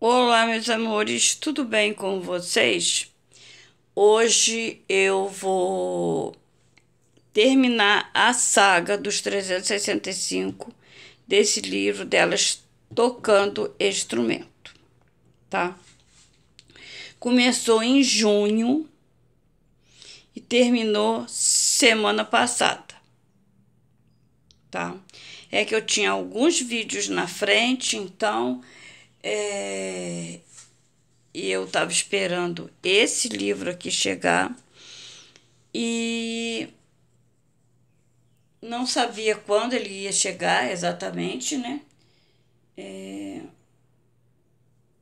Olá, meus amores, tudo bem com vocês? Hoje eu vou terminar a saga dos 365 desse livro delas tocando instrumento, tá? Começou em junho e terminou semana passada, tá? É que eu tinha alguns vídeos na frente, então é, e eu estava esperando esse livro aqui chegar e não sabia quando ele ia chegar exatamente, né? É,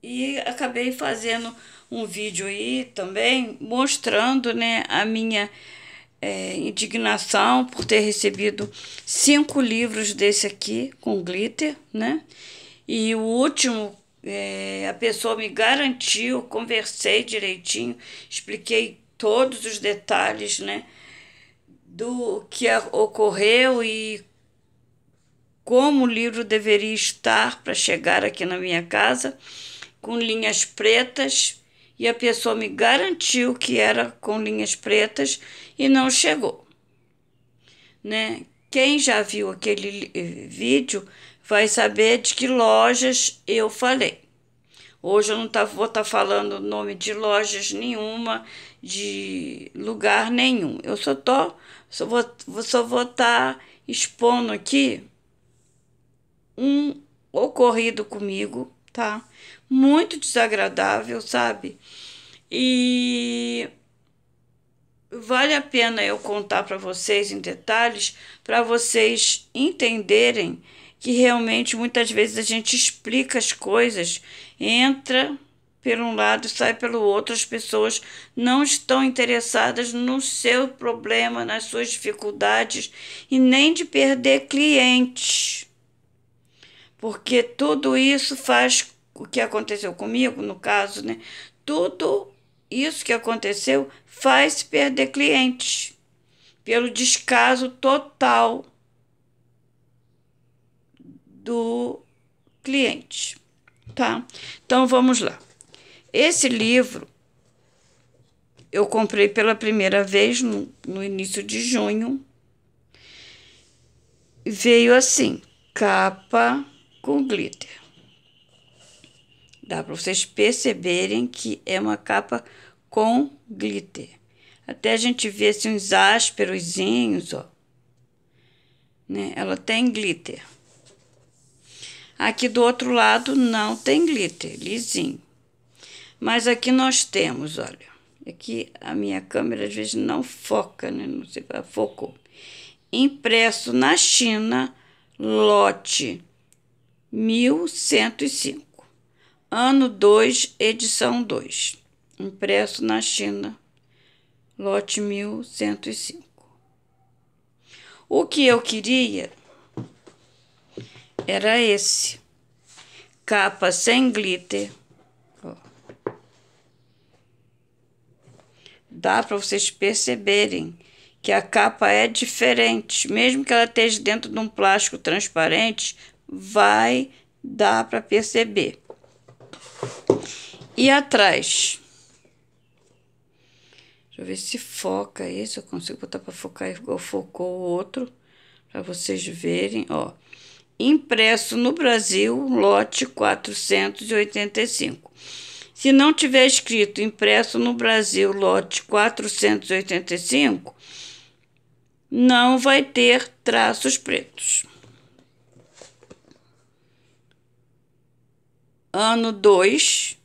e acabei fazendo um vídeo aí também mostrando né, a minha é, indignação por ter recebido cinco livros desse aqui com glitter, né? E o último é, a pessoa me garantiu, conversei direitinho, expliquei todos os detalhes, né? Do que ocorreu e como o livro deveria estar para chegar aqui na minha casa, com linhas pretas, e a pessoa me garantiu que era com linhas pretas e não chegou. Né? Quem já viu aquele eh, vídeo vai saber de que lojas eu falei. Hoje eu não tá, vou estar tá falando nome de lojas nenhuma, de lugar nenhum. Eu só, tô, só vou só vou estar tá expondo aqui um ocorrido comigo, tá? Muito desagradável, sabe? E vale a pena eu contar para vocês em detalhes para vocês entenderem que realmente muitas vezes a gente explica as coisas, entra por um lado e sai pelo outro. As pessoas não estão interessadas no seu problema, nas suas dificuldades e nem de perder clientes. Porque tudo isso faz o que aconteceu comigo, no caso, né? Tudo isso que aconteceu faz perder clientes pelo descaso total do cliente, tá? Então vamos lá. Esse livro eu comprei pela primeira vez no, no início de junho. Veio assim, capa com glitter. Dá para vocês perceberem que é uma capa com glitter. Até a gente vê assim, uns ásperozinhos, ó. Né? Ela tem glitter. Aqui do outro lado não tem glitter, lisinho. Mas aqui nós temos, olha. Aqui a minha câmera às vezes não foca, né? Não sei, focou. Impresso na China, lote 1105. Ano 2, edição 2. Impresso na China, lote 1105. O que eu queria era esse. Capa sem glitter. Ó. Dá para vocês perceberem que a capa é diferente. Mesmo que ela esteja dentro de um plástico transparente, vai dar para perceber. E atrás? Deixa eu ver se foca isso. Eu consigo botar para focar igual focou o outro. Para vocês verem, ó impresso no Brasil, lote 485. Se não tiver escrito impresso no Brasil, lote 485, não vai ter traços pretos. Ano 2,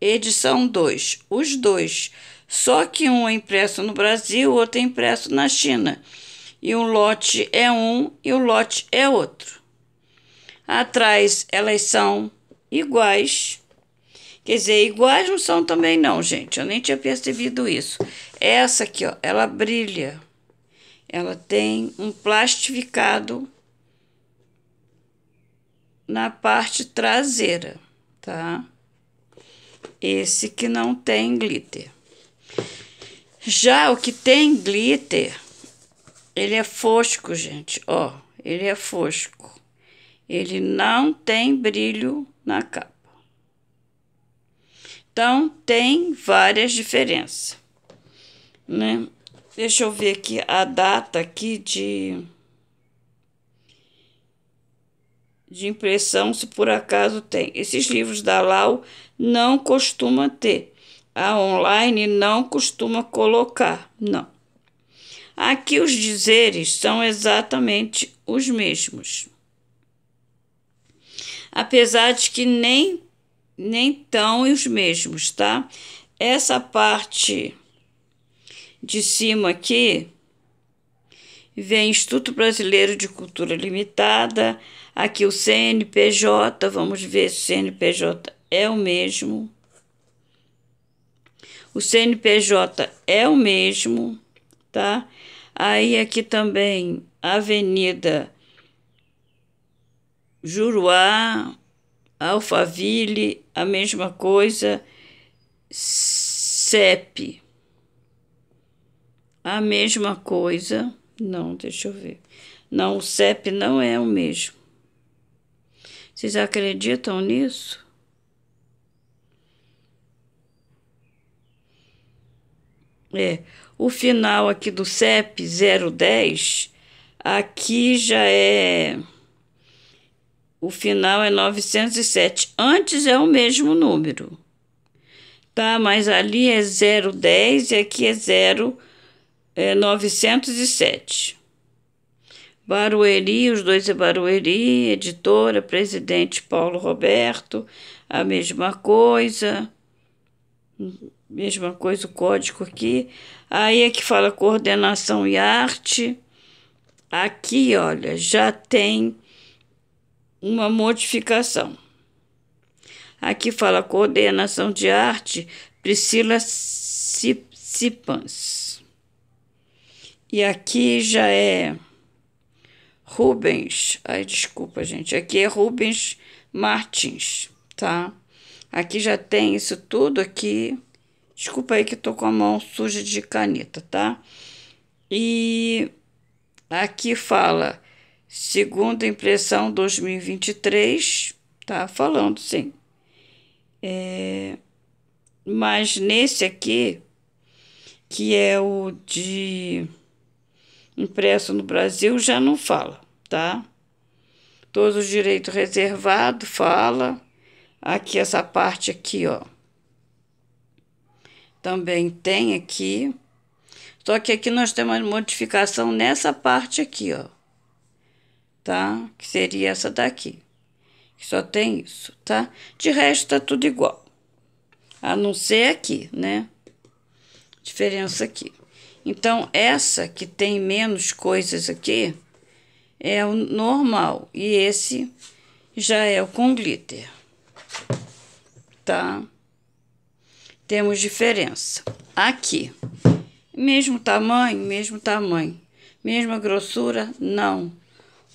edição 2. Os dois. Só que um é impresso no Brasil, outro é impresso na China e um lote é um e o um lote é outro. Atrás elas são iguais. Quer dizer, iguais não são também não, gente. Eu nem tinha percebido isso. Essa aqui, ó, ela brilha. Ela tem um plastificado na parte traseira, tá? Esse que não tem glitter. Já o que tem glitter ele é fosco, gente, ó, ele é fosco. Ele não tem brilho na capa. Então, tem várias diferenças, né? Deixa eu ver aqui a data aqui de de impressão, se por acaso tem. Esses livros da Lau não costuma ter. A online não costuma colocar, não. Aqui os dizeres são exatamente os mesmos. Apesar de que nem nem tão os mesmos, tá? Essa parte de cima aqui vem Instituto Brasileiro de Cultura Limitada, aqui o CNPJ, vamos ver se o CNPJ é o mesmo. O CNPJ é o mesmo, tá? Aí aqui também, Avenida Juruá, Alphaville, a mesma coisa, CEP, a mesma coisa. Não, deixa eu ver. Não, o CEP não é o mesmo. Vocês acreditam nisso? É, o final aqui do CEP 010, aqui já é. O final é 907. Antes é o mesmo número, tá? Mas ali é 010 e aqui é 0 é 907. Barueri, os dois é Barueri, editora, presidente Paulo Roberto, a mesma coisa mesma coisa o código aqui. Aí é que fala coordenação e arte. Aqui, olha, já tem uma modificação. Aqui fala coordenação de arte, Priscila Cipans. E aqui já é Rubens. Ai, desculpa, gente. Aqui é Rubens Martins, tá? Aqui já tem isso tudo aqui. Desculpa aí que tô com a mão suja de caneta, tá? E aqui fala, segunda impressão 2023, tá falando sim. É, mas nesse aqui, que é o de impresso no Brasil, já não fala, tá? Todos os direitos reservados, fala. Aqui essa parte aqui, ó também tem aqui. Só que aqui nós temos uma modificação nessa parte aqui, ó. Tá? Que seria essa daqui. Só tem isso, tá? De resto, tá tudo igual. A não ser aqui, né? Diferença aqui. Então, essa que tem menos coisas aqui é o normal. E esse já é o com glitter. Tá? temos diferença. Aqui, mesmo tamanho, mesmo tamanho, mesma grossura, não.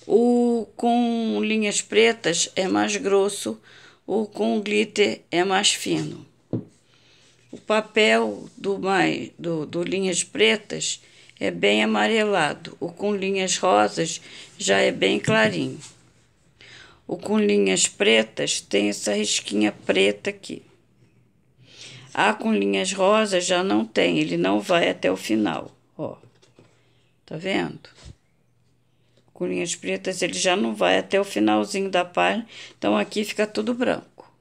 O com linhas pretas é mais grosso, o com glitter é mais fino. O papel do, mais, do, do linhas pretas é bem amarelado, o com linhas rosas já é bem clarinho. O com linhas pretas tem essa risquinha preta aqui. A com linhas rosas já não tem, ele não vai até o final, ó. Tá vendo? Com linhas pretas ele já não vai até o finalzinho da página, então aqui fica tudo branco.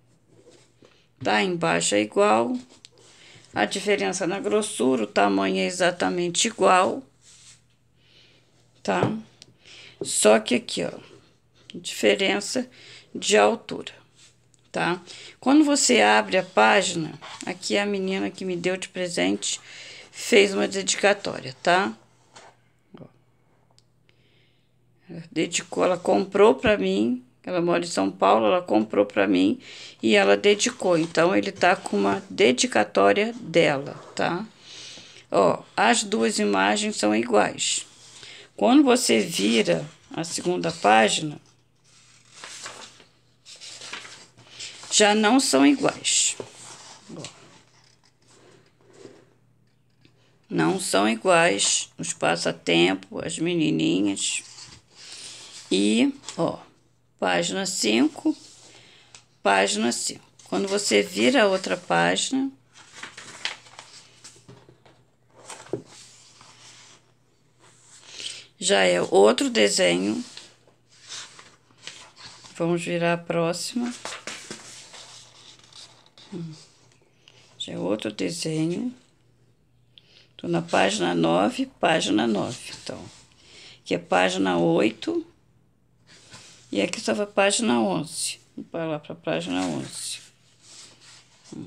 Tá? Embaixo é igual, a diferença na grossura, o tamanho é exatamente igual, tá? Só que aqui, ó, diferença de altura tá? Quando você abre a página, aqui a menina que me deu de presente fez uma dedicatória, tá? Ela dedicou, ela comprou para mim, ela mora em São Paulo, ela comprou para mim e ela dedicou. Então, ele tá com uma dedicatória dela, tá? Ó, as duas imagens são iguais. Quando você vira a segunda página, já não são iguais. Não são iguais os passatempos, as menininhas. E, ó, página 5, página 5. Quando você vira a outra página, já é outro desenho. Vamos virar a próxima. Já é outro desenho. Tô na página 9, página 9, então. Que é página 8. E aqui estava a página 11. Vamos lá para a página 11. Hum.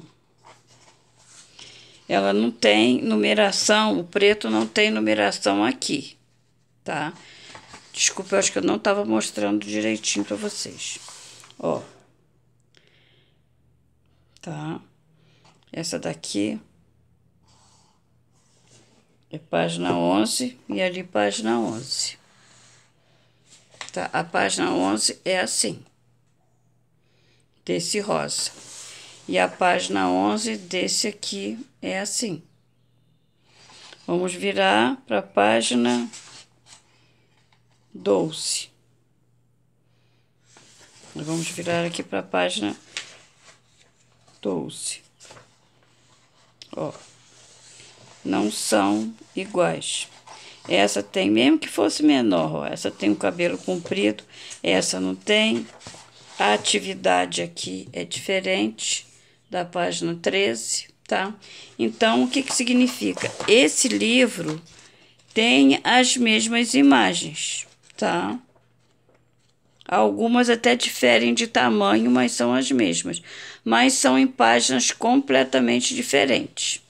Ela não tem numeração, o preto não tem numeração aqui, tá? Desculpa, eu acho que eu não estava mostrando direitinho para vocês. Ó tá? Essa daqui é página 11 e é ali página 11. Tá? A página 11 é assim, desse rosa. E a página 11 desse aqui é assim. Vamos virar para a página 12. Vamos virar aqui para a página douce. Ó, não são iguais. Essa tem, mesmo que fosse menor, ó, essa tem o cabelo comprido, essa não tem. A atividade aqui é diferente da página 13, tá? Então, o que, que significa? Esse livro tem as mesmas imagens, tá? Algumas até diferem de tamanho, mas são as mesmas, mas são em páginas completamente diferentes.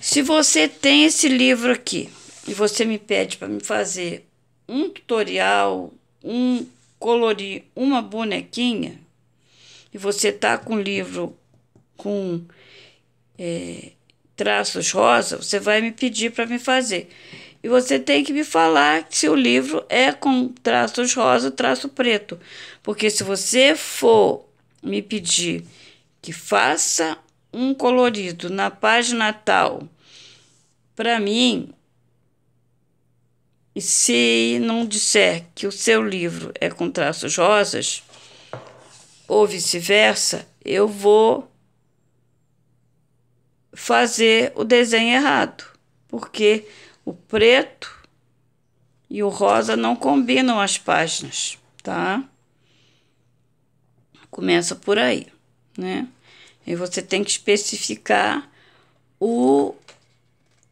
Se você tem esse livro aqui e você me pede para me fazer um tutorial, um colorir uma bonequinha, e você tá com o livro com é, traços rosa, você vai me pedir para me fazer. E você tem que me falar se o livro é com traços rosa, traço preto. Porque se você for me pedir que faça um colorido na página tal, para mim, e se não disser que o seu livro é com traços rosas, ou vice-versa, eu vou fazer o desenho errado, porque o preto e o rosa não combinam as páginas, tá? Começa por aí, né? E você tem que especificar o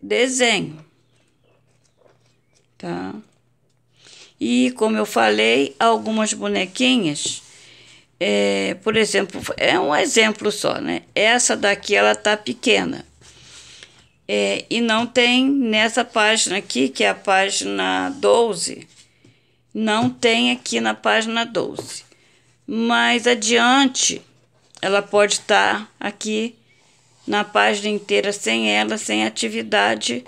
desenho, tá? E como eu falei, algumas bonequinhas, é, por exemplo, é um exemplo só, né? Essa daqui ela tá pequena, é, e não tem nessa página aqui, que é a página 12, não tem aqui na página 12. Mas adiante, ela pode estar aqui na página inteira sem ela, sem atividade.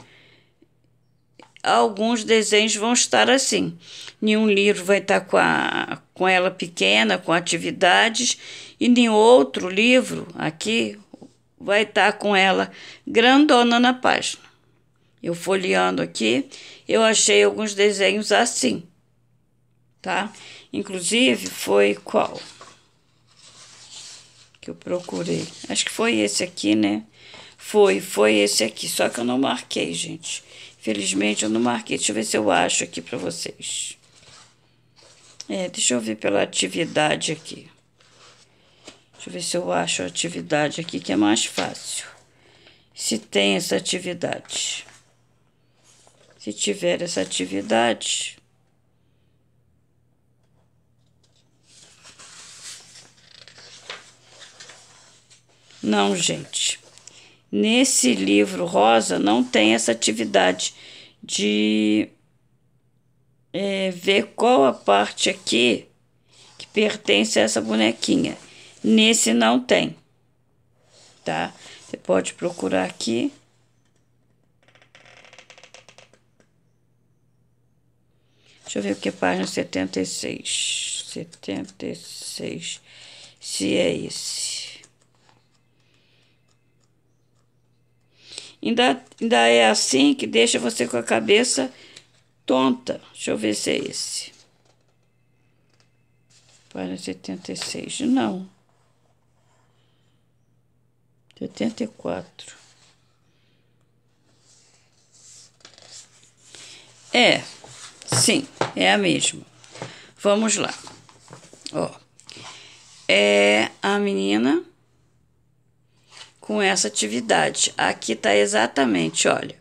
Alguns desenhos vão estar assim. Nenhum livro vai estar com, a, com ela pequena, com atividades, e nenhum outro livro aqui, vai estar tá com ela grandona na página. Eu folheando aqui, eu achei alguns desenhos assim, tá? Inclusive foi qual que eu procurei? Acho que foi esse aqui, né? Foi, foi esse aqui, só que eu não marquei, gente. Felizmente eu não marquei. Deixa eu ver se eu acho aqui para vocês. É, deixa eu ver pela atividade aqui. Deixa eu ver se eu acho a atividade aqui que é mais fácil. Se tem essa atividade. Se tiver essa atividade. Não, gente. Nesse livro rosa não tem essa atividade de é, ver qual a parte aqui que pertence a essa bonequinha. Nesse não tem, tá? Você pode procurar aqui. Deixa eu ver o que é página 76. 76. Se é esse. Ainda, ainda é assim que deixa você com a cabeça tonta. Deixa eu ver se é esse. Página 76. Não de 84. É, sim, é a mesma. Vamos lá. Ó, é a menina com essa atividade. Aqui tá exatamente, olha.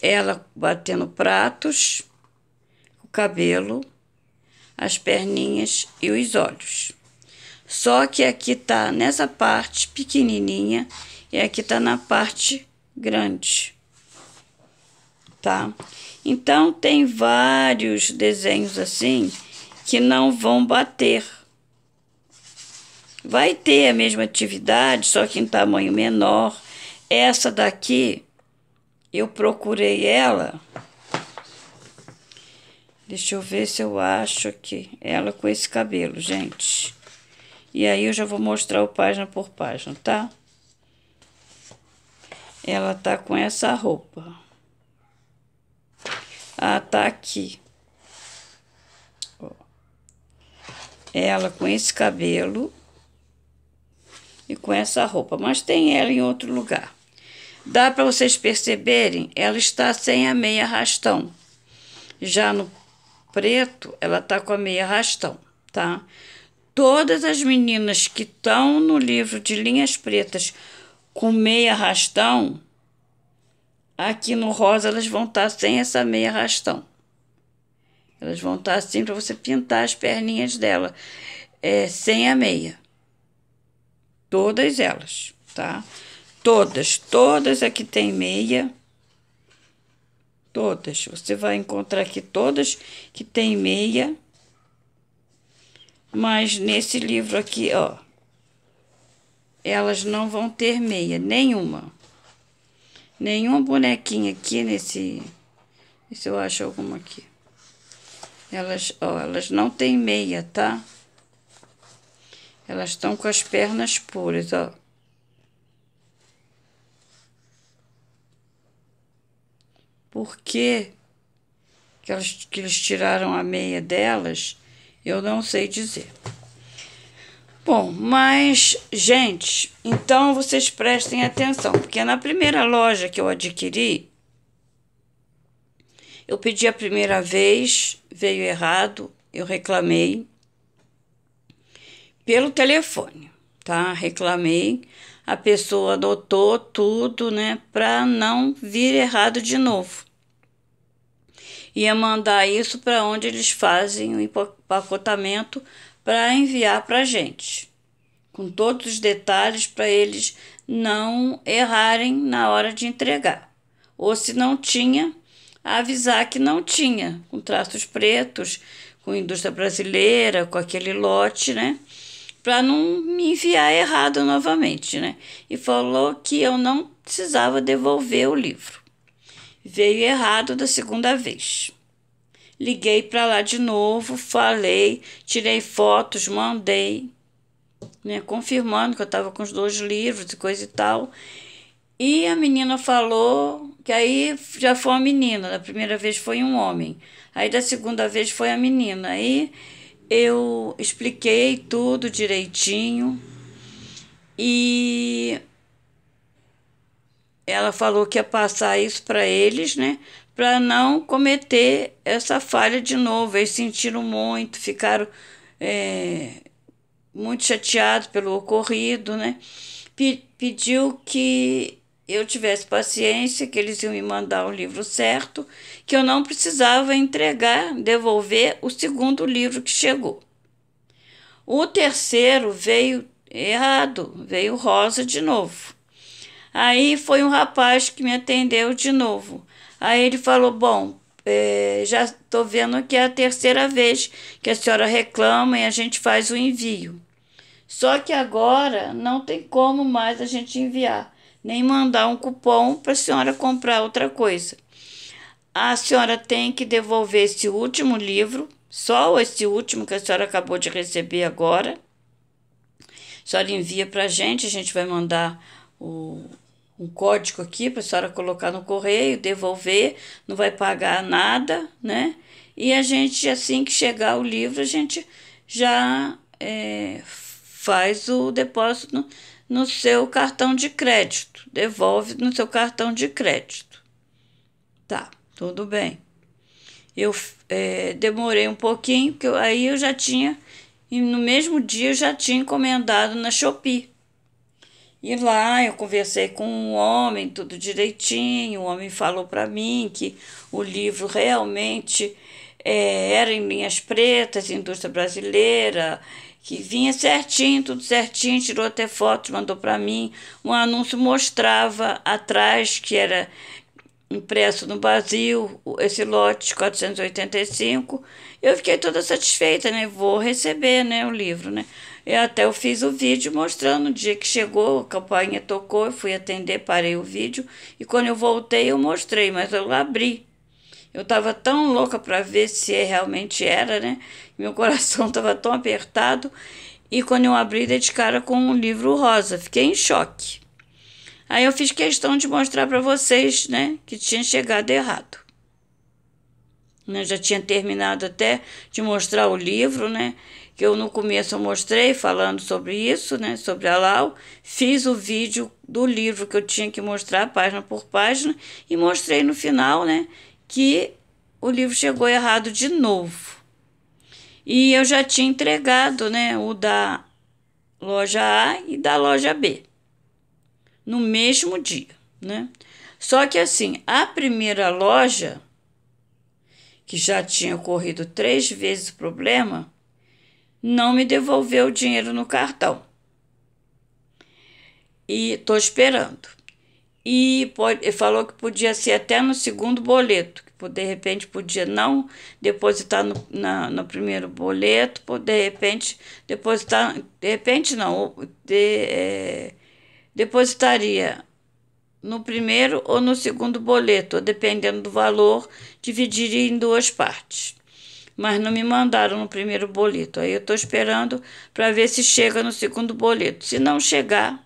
Ela batendo pratos, o cabelo, as perninhas e os olhos. Só que aqui tá nessa parte pequenininha e aqui tá na parte grande, tá? Então, tem vários desenhos assim que não vão bater. Vai ter a mesma atividade, só que em tamanho menor. Essa daqui, eu procurei ela. Deixa eu ver se eu acho aqui. Ela com esse cabelo, gente. E aí eu já vou mostrar o página por página, tá? Ela tá com essa roupa. Ah, tá aqui. Ela com esse cabelo e com essa roupa, mas tem ela em outro lugar. Dá para vocês perceberem, ela está sem a meia rastão. Já no preto, ela tá com a meia rastão, tá? Todas as meninas que estão no livro de linhas pretas com meia rastão, aqui no rosa elas vão estar tá sem essa meia rastão. Elas vão estar tá assim para você pintar as perninhas dela, é, sem a meia. Todas elas, tá? Todas, todas aqui tem meia. Todas. Você vai encontrar aqui todas que tem meia. Mas nesse livro aqui, ó, elas não vão ter meia, nenhuma. Nenhuma bonequinha aqui nesse... Se eu acho alguma aqui. Elas, ó, elas não têm meia, tá? Elas estão com as pernas puras, ó. Por que, que, elas, que eles tiraram a meia delas eu não sei dizer. Bom, mas, gente, então vocês prestem atenção, porque na primeira loja que eu adquiri, eu pedi a primeira vez, veio errado, eu reclamei pelo telefone, tá? Reclamei, a pessoa adotou tudo, né, para não vir errado de novo ia mandar isso para onde eles fazem o empacotamento para enviar para a gente, com todos os detalhes para eles não errarem na hora de entregar. Ou se não tinha, avisar que não tinha, com traços pretos, com indústria brasileira, com aquele lote, né? Para não me enviar errado novamente, né? E falou que eu não precisava devolver o livro. Veio errado da segunda vez. Liguei para lá de novo, falei, tirei fotos, mandei, né, confirmando que eu estava com os dois livros e coisa e tal. E a menina falou que aí já foi uma menina, da primeira vez foi um homem, aí da segunda vez foi a menina. Aí eu expliquei tudo direitinho e ela falou que ia passar isso para eles, né? Para não cometer essa falha de novo. Eles sentiram muito, ficaram é, muito chateados pelo ocorrido, né? P pediu que eu tivesse paciência, que eles iam me mandar o livro certo, que eu não precisava entregar, devolver o segundo livro que chegou. O terceiro veio errado, veio rosa de novo. Aí foi um rapaz que me atendeu de novo. Aí ele falou: Bom, é, já estou vendo que é a terceira vez que a senhora reclama e a gente faz o envio. Só que agora não tem como mais a gente enviar, nem mandar um cupom para a senhora comprar outra coisa. A senhora tem que devolver esse último livro, só esse último que a senhora acabou de receber agora. A senhora envia para a gente, a gente vai mandar o, um código aqui para a senhora colocar no correio, devolver, não vai pagar nada, né? E a gente, assim que chegar o livro, a gente já é, faz o depósito no, no seu cartão de crédito, devolve no seu cartão de crédito. Tá, tudo bem. Eu é, demorei um pouquinho, porque eu, aí eu já tinha, e no mesmo dia eu já tinha encomendado na Shopee. E lá eu conversei com um homem, tudo direitinho. O homem falou para mim que o livro realmente é, era em linhas pretas, indústria brasileira, que vinha certinho, tudo certinho. Tirou até fotos, mandou para mim. Um anúncio mostrava atrás que era impresso no Brasil, esse lote 485. Eu fiquei toda satisfeita, né? Vou receber, né, o livro, né? Eu até eu fiz o vídeo mostrando o dia que chegou, a campainha tocou, eu fui atender, parei o vídeo e quando eu voltei eu mostrei, mas eu abri. Eu estava tão louca para ver se realmente era, né? Meu coração estava tão apertado e quando eu abri dei de cara com um livro rosa, fiquei em choque. Aí eu fiz questão de mostrar para vocês, né, que tinha chegado errado. Né? Já tinha terminado até de mostrar o livro, né? Que eu no começo eu mostrei falando sobre isso, né? Sobre a Lau. Fiz o vídeo do livro que eu tinha que mostrar página por página e mostrei no final, né? Que o livro chegou errado de novo. E eu já tinha entregado, né? O da loja A e da loja B no mesmo dia, né? Só que assim, a primeira loja que já tinha ocorrido três vezes o problema, não me devolveu o dinheiro no cartão. E estou esperando. E pode, falou que podia ser até no segundo boleto, que de repente podia não depositar no, na, no primeiro boleto, por de repente depositar, de repente não, de, é, depositaria no primeiro ou no segundo boleto, dependendo do valor, dividiria em duas partes. Mas não me mandaram no primeiro boleto. Aí eu estou esperando para ver se chega no segundo boleto. Se não chegar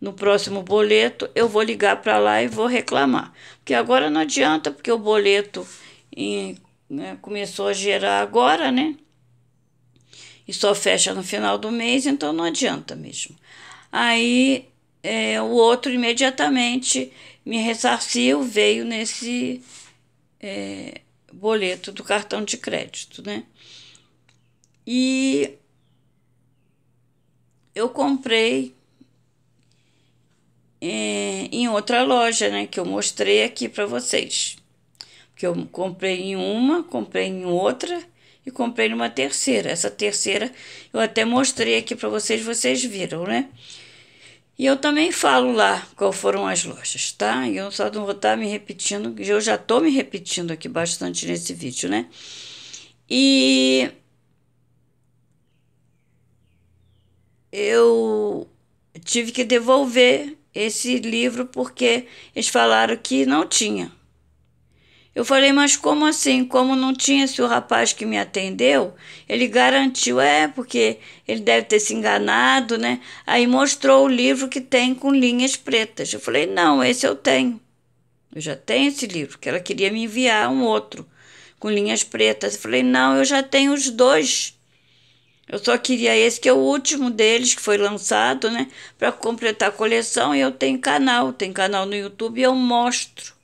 no próximo boleto, eu vou ligar para lá e vou reclamar. Porque agora não adianta, porque o boleto em, né, começou a gerar agora, né? E só fecha no final do mês, então não adianta mesmo. Aí é, o outro imediatamente me ressarciu, veio nesse é, boleto do cartão de crédito, né? E eu comprei é, em outra loja, né? Que eu mostrei aqui para vocês. Que eu comprei em uma, comprei em outra e comprei numa terceira. Essa terceira eu até mostrei aqui para vocês, vocês viram, né? E eu também falo lá qual foram as lojas, tá? E eu só não vou estar tá me repetindo, eu já estou me repetindo aqui bastante nesse vídeo, né? E eu tive que devolver esse livro porque eles falaram que não tinha. Eu falei, mas como assim? Como não tinha se o rapaz que me atendeu? Ele garantiu, é, porque ele deve ter se enganado, né? Aí mostrou o livro que tem com linhas pretas. Eu falei, não, esse eu tenho. Eu já tenho esse livro, que ela queria me enviar um outro com linhas pretas. Eu falei, não, eu já tenho os dois. Eu só queria esse, que é o último deles que foi lançado, né? Para completar a coleção. E eu tenho canal, tem canal no YouTube e eu mostro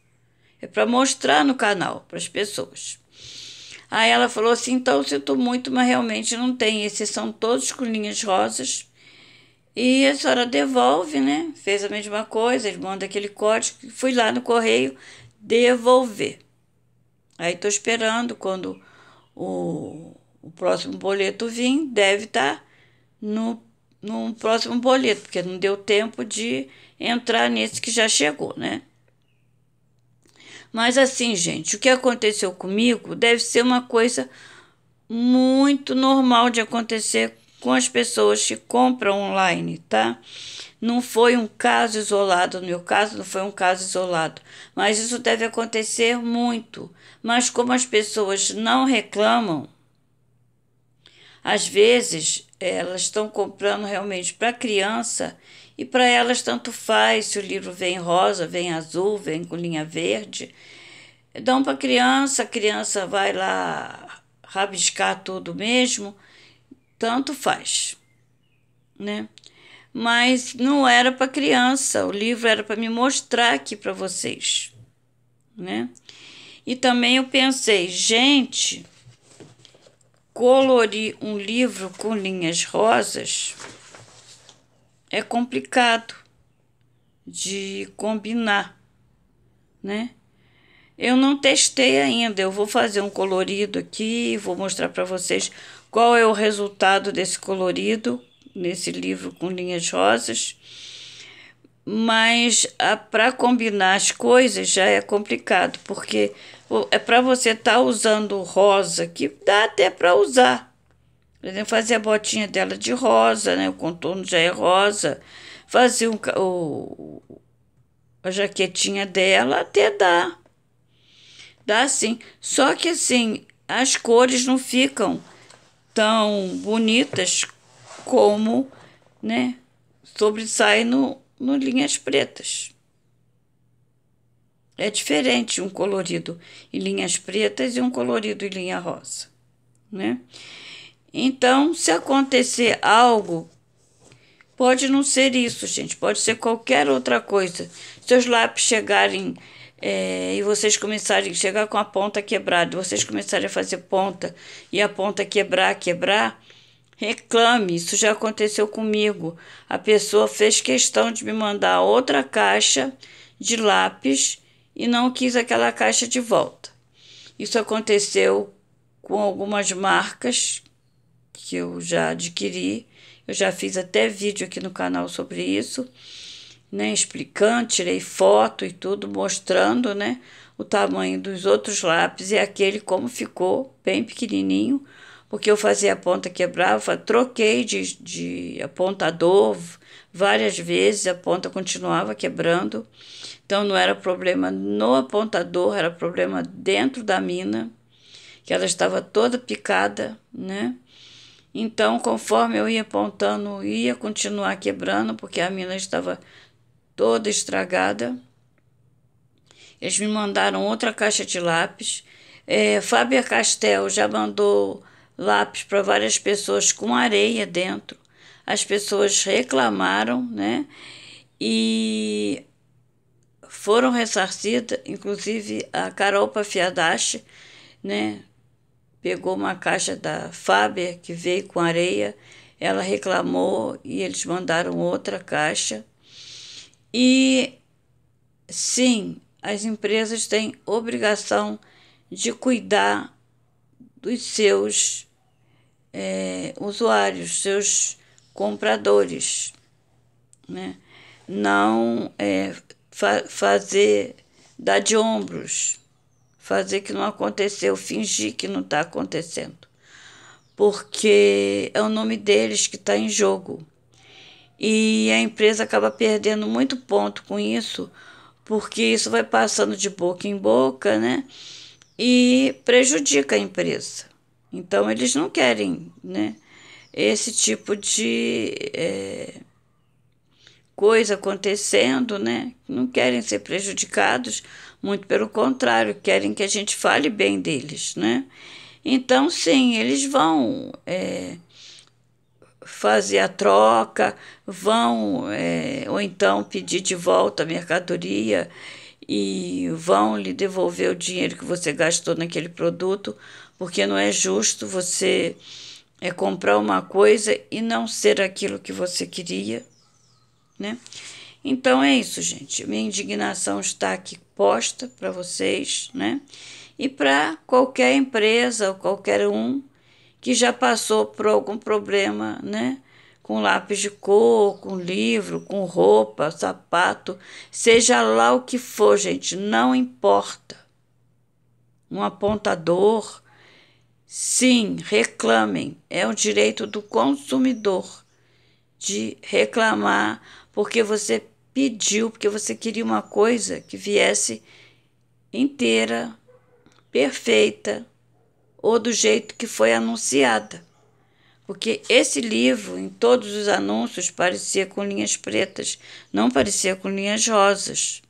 é para mostrar no canal para as pessoas. Aí ela falou assim: então sinto muito, mas realmente não tem. Esses são todos com linhas rosas. E a senhora devolve, né? Fez a mesma coisa, manda aquele código. Fui lá no correio devolver. Aí estou esperando quando o, o próximo boleto vir, deve estar tá no, no próximo boleto, porque não deu tempo de entrar nesse que já chegou, né? Mas assim, gente, o que aconteceu comigo deve ser uma coisa muito normal de acontecer com as pessoas que compram online, tá? Não foi um caso isolado, no meu caso não foi um caso isolado, mas isso deve acontecer muito. Mas como as pessoas não reclamam, às vezes eh, elas estão comprando realmente para criança e para elas tanto faz se o livro vem rosa, vem azul, vem com linha verde. Dão então, para a criança, a criança vai lá rabiscar tudo mesmo, tanto faz, né? Mas não era para criança, o livro era para me mostrar aqui para vocês, né? E também eu pensei, gente, colorir um livro com linhas rosas é complicado de combinar, né? Eu não testei ainda, eu vou fazer um colorido aqui, vou mostrar para vocês qual é o resultado desse colorido nesse livro com linhas rosas. Mas para combinar as coisas já é complicado, porque é para você estar tá usando rosa, que dá até para usar, por exemplo, fazer a botinha dela de rosa, né? O contorno já é rosa. Fazer um, o, a jaquetinha dela até dá. Dá sim. Só que assim, as cores não ficam tão bonitas como, né? Sobressai no, no linhas pretas. É diferente um colorido em linhas pretas e um colorido em linha rosa, né? Então, se acontecer algo, pode não ser isso, gente, pode ser qualquer outra coisa. Seus lápis chegarem é, e vocês começarem a chegar com a ponta quebrada, vocês começarem a fazer ponta e a ponta quebrar, quebrar, reclame. Isso já aconteceu comigo. A pessoa fez questão de me mandar outra caixa de lápis e não quis aquela caixa de volta. Isso aconteceu com algumas marcas que eu já adquiri. Eu já fiz até vídeo aqui no canal sobre isso, né? Explicando, tirei foto e tudo, mostrando, né? O tamanho dos outros lápis e aquele como ficou, bem pequenininho, porque eu fazia a ponta quebrava, troquei de, de apontador várias vezes, a ponta continuava quebrando. Então não era problema no apontador, era problema dentro da mina, que ela estava toda picada, né? Então, conforme eu ia apontando, ia continuar quebrando, porque a mina estava toda estragada. Eles me mandaram outra caixa de lápis. É, Fábia Castel já mandou lápis para várias pessoas com areia dentro. As pessoas reclamaram, né? E foram ressarcidas, inclusive a Carol Pafiadache, né? pegou uma caixa da Faber que veio com areia, ela reclamou e eles mandaram outra caixa. E sim, as empresas têm obrigação de cuidar dos seus é, usuários, seus compradores, né? não é, fa fazer dar de ombros fazer que não aconteceu, fingir que não está acontecendo. Porque é o nome deles que está em jogo. E a empresa acaba perdendo muito ponto com isso, porque isso vai passando de boca em boca, né? E prejudica a empresa. Então, eles não querem, né? Esse tipo de. É coisa acontecendo, né? Não querem ser prejudicados, muito pelo contrário, querem que a gente fale bem deles, né? Então, sim, eles vão é, fazer a troca, vão é, ou então pedir de volta a mercadoria e vão lhe devolver o dinheiro que você gastou naquele produto, porque não é justo você é comprar uma coisa e não ser aquilo que você queria, né? Então é isso, gente. Minha indignação está aqui posta para vocês, né? E para qualquer empresa ou qualquer um que já passou por algum problema, né? Com lápis de cor, com livro, com roupa, sapato, seja lá o que for, gente, não importa. Um apontador, sim, reclamem. É o direito do consumidor de reclamar porque você pediu, porque você queria uma coisa que viesse inteira, perfeita ou do jeito que foi anunciada. Porque esse livro, em todos os anúncios, parecia com linhas pretas, não parecia com linhas rosas.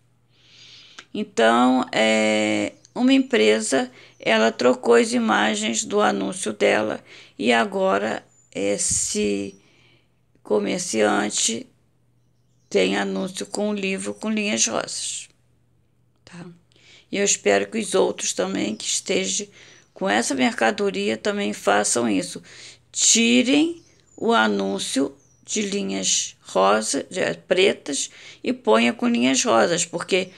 Então, é, uma empresa, ela trocou as imagens do anúncio dela e agora esse comerciante tem anúncio com o livro com linhas rosas. Tá? E eu espero que os outros também que estejam com essa mercadoria também façam isso. Tirem o anúncio de linhas rosas, de, eh, pretas e ponha com linhas rosas, porque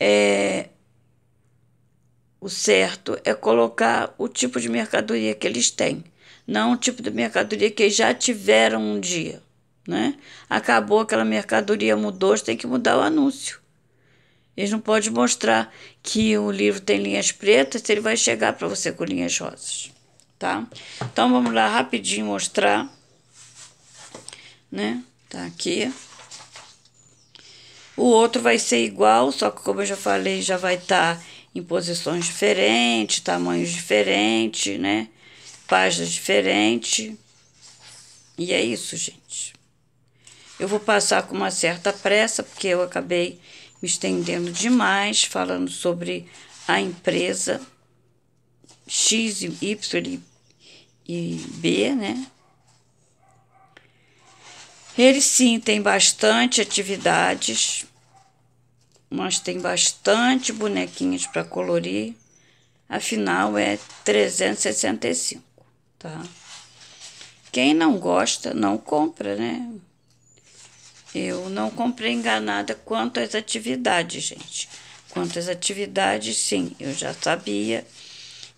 é, o certo é colocar o tipo de mercadoria que eles têm, não o tipo de mercadoria que já tiveram um dia né? Acabou aquela mercadoria, mudou, tem que mudar o anúncio. Eles não podem mostrar que o livro tem linhas pretas, ele vai chegar para você com linhas rosas, tá? Então vamos lá rapidinho mostrar, né? Tá aqui. O outro vai ser igual, só que como eu já falei, já vai estar tá em posições diferentes, tamanhos diferentes, né? Páginas diferentes. E é isso, gente. Eu vou passar com uma certa pressa, porque eu acabei me estendendo demais falando sobre a empresa X, Y e B, né? Eles sim têm bastante atividades, mas tem bastante bonequinhos para colorir. Afinal é 365, tá? Quem não gosta não compra, né? Eu não comprei enganada quanto às atividades, gente. Quanto às atividades, sim, eu já sabia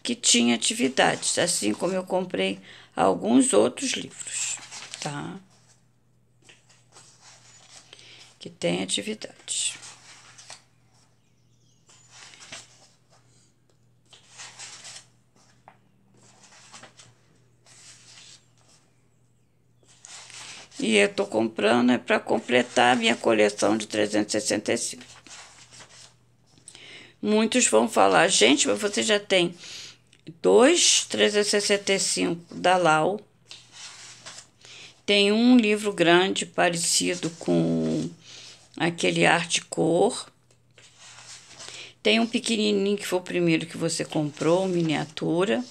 que tinha atividades, assim como eu comprei alguns outros livros, tá? Que tem atividades. E eu estou comprando é para completar a minha coleção de 365. Muitos vão falar, gente, mas você já tem dois 365 da Lau. Tem um livro grande parecido com aquele arte cor. Tem um pequenininho que foi o primeiro que você comprou, miniatura.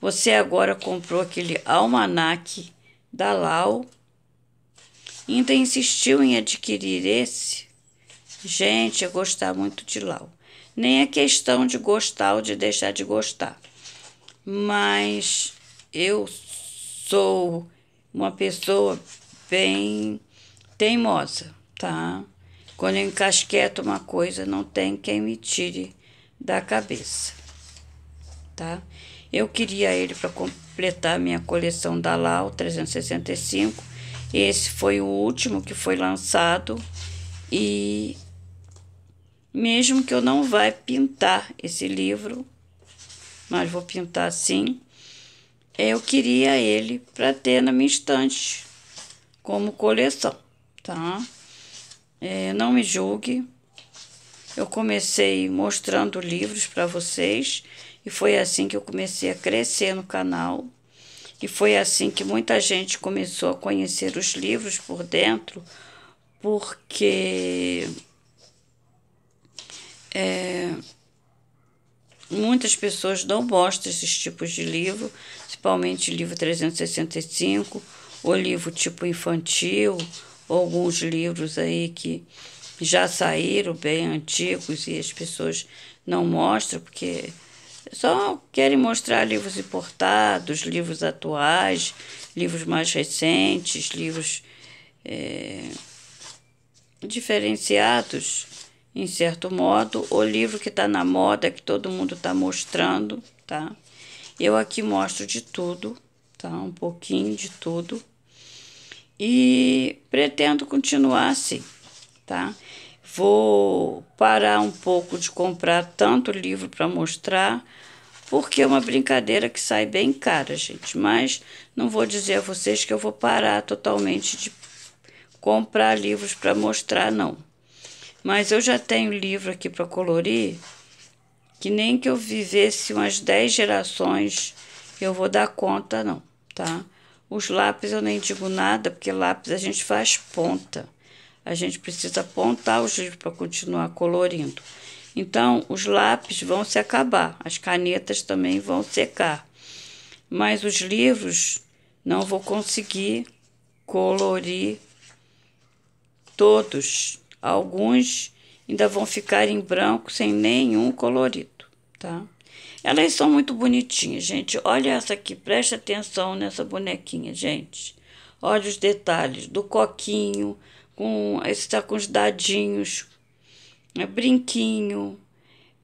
Você agora comprou aquele almanaque da Lau Ainda então, insistiu em adquirir esse. Gente, eu gostar muito de Lau. Nem é questão de gostar ou de deixar de gostar. Mas eu sou uma pessoa bem teimosa, tá? Quando eu encasqueto uma coisa, não tem quem me tire da cabeça, tá? Eu queria ele para completar minha coleção da Lau 365 esse foi o último que foi lançado e mesmo que eu não vá pintar esse livro, mas vou pintar sim, eu queria ele para ter na minha estante como coleção, tá? É, não me julgue. Eu comecei mostrando livros para vocês e foi assim que eu comecei a crescer no canal que foi assim que muita gente começou a conhecer os livros por dentro, porque é, muitas pessoas não mostram esses tipos de livro, principalmente livro 365, ou livro tipo infantil, ou alguns livros aí que já saíram bem antigos e as pessoas não mostram, porque só querem mostrar livros importados, livros atuais, livros mais recentes, livros é, diferenciados, em certo modo, o livro que está na moda, que todo mundo está mostrando, tá? Eu aqui mostro de tudo, tá? Um pouquinho de tudo. E pretendo continuar assim, tá? Vou parar um pouco de comprar tanto livro para mostrar, porque é uma brincadeira que sai bem cara, gente. Mas não vou dizer a vocês que eu vou parar totalmente de comprar livros para mostrar, não. Mas eu já tenho livro aqui para colorir, que nem que eu vivesse umas 10 gerações, eu vou dar conta, não, tá? Os lápis eu nem digo nada, porque lápis a gente faz ponta a gente precisa apontar o livros para continuar colorindo. Então, os lápis vão se acabar, as canetas também vão secar, mas os livros não vou conseguir colorir todos. Alguns ainda vão ficar em branco sem nenhum colorido, tá? Elas são muito bonitinhas, gente. Olha essa aqui, preste atenção nessa bonequinha, gente. Olha os detalhes do coquinho, com está com os dadinhos, é brinquinho,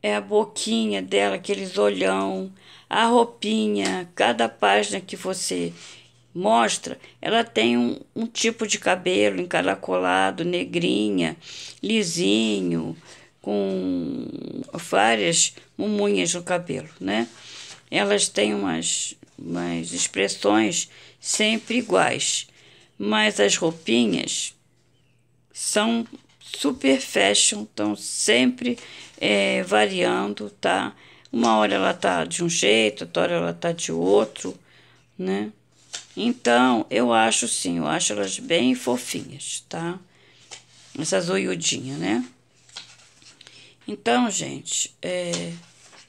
é a boquinha dela, aqueles olhão, a roupinha, cada página que você mostra, ela tem um, um tipo de cabelo encaracolado, negrinha, lisinho, com várias mumunhas no cabelo, né? Elas têm umas, umas expressões sempre iguais, mas as roupinhas são super fashion, estão sempre é, variando, tá? Uma hora ela tá de um jeito, outra hora ela tá de outro, né? Então, eu acho sim, eu acho elas bem fofinhas, tá? Essas oiudinhas, né? Então, gente, é,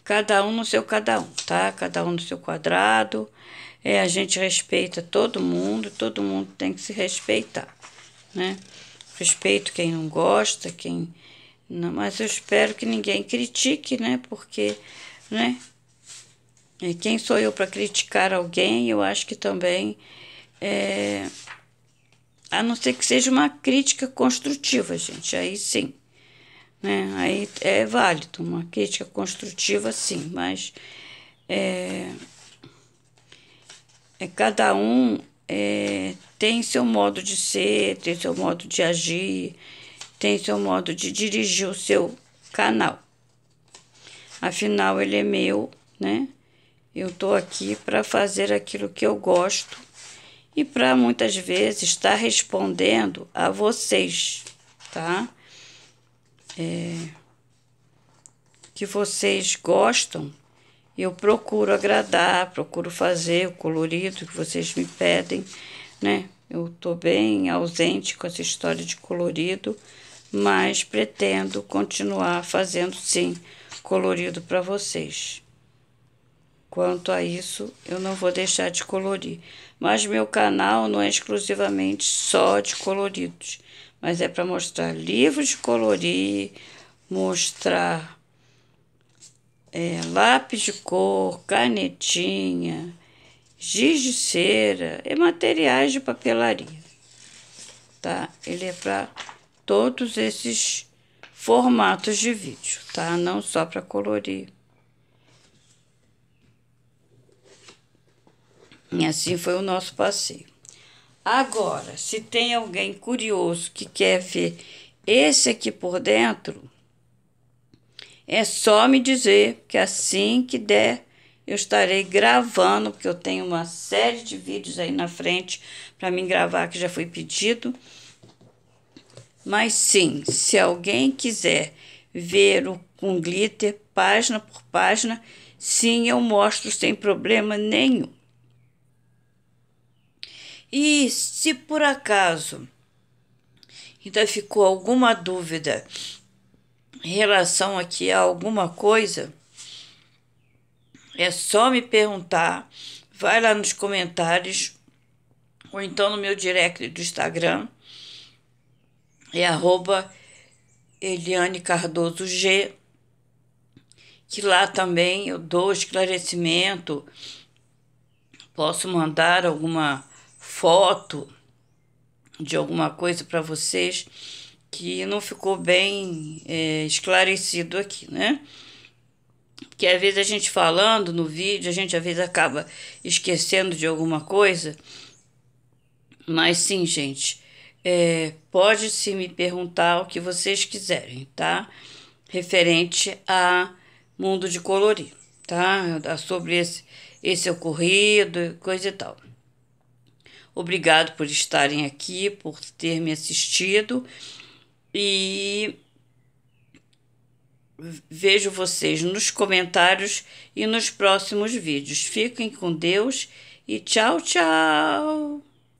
cada um no seu cada um, tá? Cada um no seu quadrado. É, a gente respeita todo mundo, todo mundo tem que se respeitar, né? Respeito quem não gosta, quem não, mas eu espero que ninguém critique, né? Porque, né? E quem sou eu para criticar alguém? Eu acho que também é, a não ser que seja uma crítica construtiva, gente. Aí sim. Né? Aí é válido, uma crítica construtiva, sim, mas é, é cada um é, tem seu modo de ser, tem seu modo de agir, tem seu modo de dirigir o seu canal. Afinal, ele é meu, né? Eu tô aqui para fazer aquilo que eu gosto e para muitas vezes estar tá respondendo a vocês, tá? É, que vocês gostam eu procuro agradar, procuro fazer o colorido que vocês me pedem, né? Eu tô bem ausente com essa história de colorido, mas pretendo continuar fazendo sim colorido para vocês. Quanto a isso, eu não vou deixar de colorir. Mas meu canal não é exclusivamente só de coloridos, mas é para mostrar livros de colorir, mostrar é, lápis de cor, canetinha, giz de cera e materiais de papelaria, tá? Ele é para todos esses formatos de vídeo, tá? Não só para colorir. E assim foi o nosso passeio. Agora, se tem alguém curioso que quer ver esse aqui por dentro, é só me dizer que assim que der, eu estarei gravando, porque eu tenho uma série de vídeos aí na frente para mim gravar que já foi pedido. Mas sim, se alguém quiser ver o com glitter página por página, sim, eu mostro sem problema nenhum. E se por acaso ainda ficou alguma dúvida relação aqui a alguma coisa, é só me perguntar, vai lá nos comentários ou então no meu direct do Instagram, é arroba Eliane Cardoso G, que lá também eu dou esclarecimento, posso mandar alguma foto de alguma coisa para vocês que não ficou bem é, esclarecido aqui, né? Que às vezes a gente falando no vídeo, a gente às vezes acaba esquecendo de alguma coisa. Mas sim, gente, é, pode se me perguntar o que vocês quiserem, tá? Referente a mundo de colorir, tá? Sobre esse, esse ocorrido, coisa e tal. Obrigado por estarem aqui, por ter me assistido. E vejo vocês nos comentários e nos próximos vídeos. Fiquem com Deus e tchau, tchau!